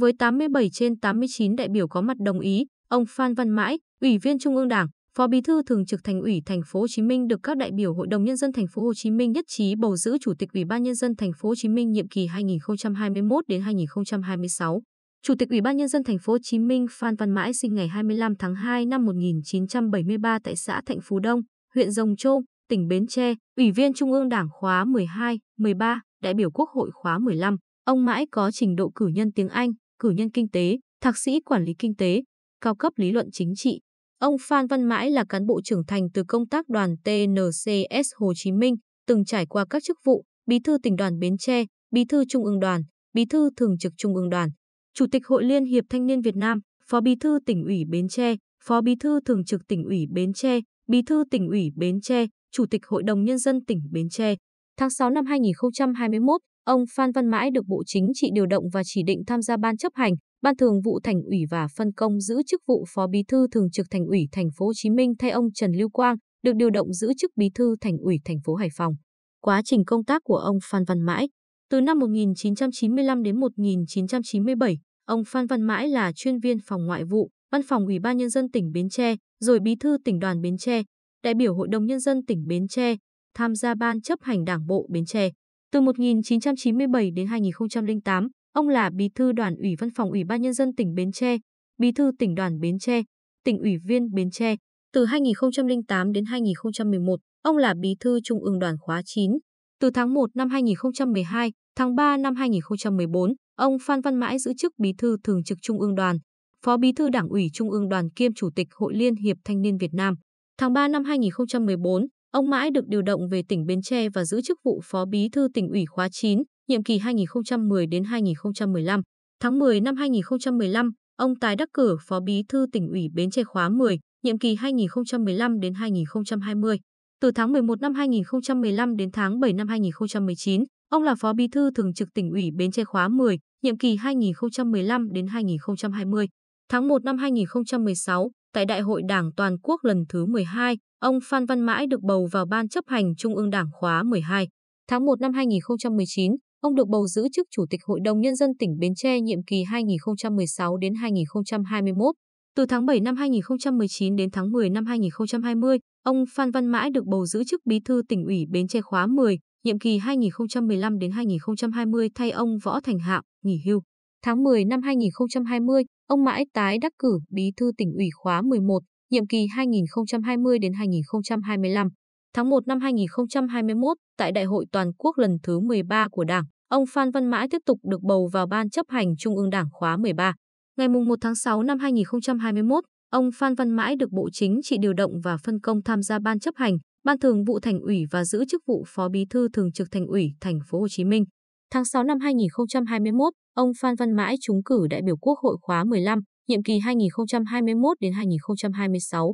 Với 87 trên 89 đại biểu có mặt đồng ý, ông Phan Văn Mãi, Ủy viên Trung ương Đảng, Phó Bí thư Thường trực Thành ủy Thành phố Hồ Chí Minh được các đại biểu Hội đồng nhân dân Thành phố Hồ Chí Minh nhất trí bầu giữ Chủ tịch Ủy ban nhân dân Thành phố Hồ Chí Minh nhiệm kỳ 2021 đến 2026. Chủ tịch Ủy ban nhân dân Thành phố Hồ Chí Minh Phan Văn Mãi sinh ngày 25 tháng 2 năm 1973 tại xã Thạnh Phú Đông, huyện Rồng Trôm, tỉnh Bến Tre, Ủy viên Trung ương Đảng khóa 12, 13, đại biểu Quốc hội khóa 15. Ông Mãi có trình độ cử nhân tiếng Anh, cử nhân kinh tế, thạc sĩ quản lý kinh tế, cao cấp lý luận chính trị. Ông Phan Văn Mãi là cán bộ trưởng thành từ công tác đoàn TNCS Hồ Chí Minh, từng trải qua các chức vụ Bí thư tỉnh đoàn Bến Tre, Bí thư Trung ương Đoàn, Bí thư Thường trực Trung ương Đoàn, Chủ tịch Hội Liên hiệp Thanh niên Việt Nam, Phó Bí thư tỉnh ủy Bến Tre, Phó Bí thư Thường trực tỉnh ủy Bến Tre, Bí thư tỉnh ủy Bến Tre, Chủ tịch Hội đồng nhân dân tỉnh Bến Tre. Tháng 6 năm 2021, Ông Phan Văn Mãi được Bộ Chính trị điều động và chỉ định tham gia ban chấp hành, ban thường vụ thành ủy và phân công giữ chức vụ Phó Bí thư Thường trực Thành ủy Thành phố Hồ Chí Minh thay ông Trần Lưu Quang, được điều động giữ chức Bí thư Thành ủy Thành phố Hải Phòng. Quá trình công tác của ông Phan Văn Mãi từ năm 1995 đến 1997, ông Phan Văn Mãi là chuyên viên phòng ngoại vụ, văn phòng Ủy ban Nhân dân tỉnh Bến Tre, rồi bí thư tỉnh đoàn Bến Tre, đại biểu Hội đồng Nhân dân tỉnh Bến Tre, tham gia ban chấp hành đảng bộ Bến Tre. Từ 1997 đến 2008, ông là bí thư đoàn ủy văn phòng Ủy ban Nhân dân tỉnh Bến Tre, bí thư tỉnh đoàn Bến Tre, tỉnh ủy viên Bến Tre. Từ 2008 đến 2011, ông là bí thư Trung ương đoàn khóa 9. Từ tháng 1 năm 2012, tháng 3 năm 2014, ông Phan Văn Mãi giữ chức bí thư thường trực Trung ương đoàn, phó bí thư Đảng ủy Trung ương đoàn kiêm Chủ tịch Hội Liên hiệp Thanh niên Việt Nam. Tháng 3 năm 2014, Ông mãi được điều động về tỉnh Bến Tre và giữ chức vụ Phó Bí thư tỉnh ủy khóa 9, nhiệm kỳ 2010 đến 2015. Tháng 10 năm 2015, ông tái đắc cử Phó Bí thư tỉnh ủy Bến Tre khóa 10, nhiệm kỳ 2015 đến 2020. Từ tháng 11 năm 2015 đến tháng 7 năm 2019, ông là Phó Bí thư Thường trực tỉnh ủy Bến Tre khóa 10, nhiệm kỳ 2015 đến 2020. Tháng 1 năm 2016, Tại Đại hội Đảng Toàn quốc lần thứ 12, ông Phan Văn Mãi được bầu vào Ban chấp hành Trung ương Đảng khóa 12. Tháng 1 năm 2019, ông được bầu giữ chức Chủ tịch Hội đồng Nhân dân tỉnh Bến Tre nhiệm kỳ 2016 đến 2021. Từ tháng 7 năm 2019 đến tháng 10 năm 2020, ông Phan Văn Mãi được bầu giữ chức Bí thư tỉnh ủy Bến Tre khóa 10, nhiệm kỳ 2015 đến 2020 thay ông Võ Thành Hạo nghỉ hưu. Tháng 10 năm 2020, Ông mãi tái đắc cử bí thư tỉnh ủy khóa 11, nhiệm kỳ 2020 đến 2025. Tháng 1 năm 2021, tại Đại hội Toàn quốc lần thứ 13 của Đảng, ông Phan Văn Mãi tiếp tục được bầu vào Ban chấp hành Trung ương Đảng khóa 13. Ngày 1 tháng 6 năm 2021, ông Phan Văn Mãi được Bộ Chính trị điều động và phân công tham gia Ban chấp hành, Ban thường vụ Thành ủy và giữ chức vụ Phó Bí thư Thường trực Thành ủy Thành phố Hồ Chí Minh. Tháng 6 năm 2021, ông Phan Văn Mãi trúng cử đại biểu Quốc hội khóa 15, nhiệm kỳ 2021 đến 2026,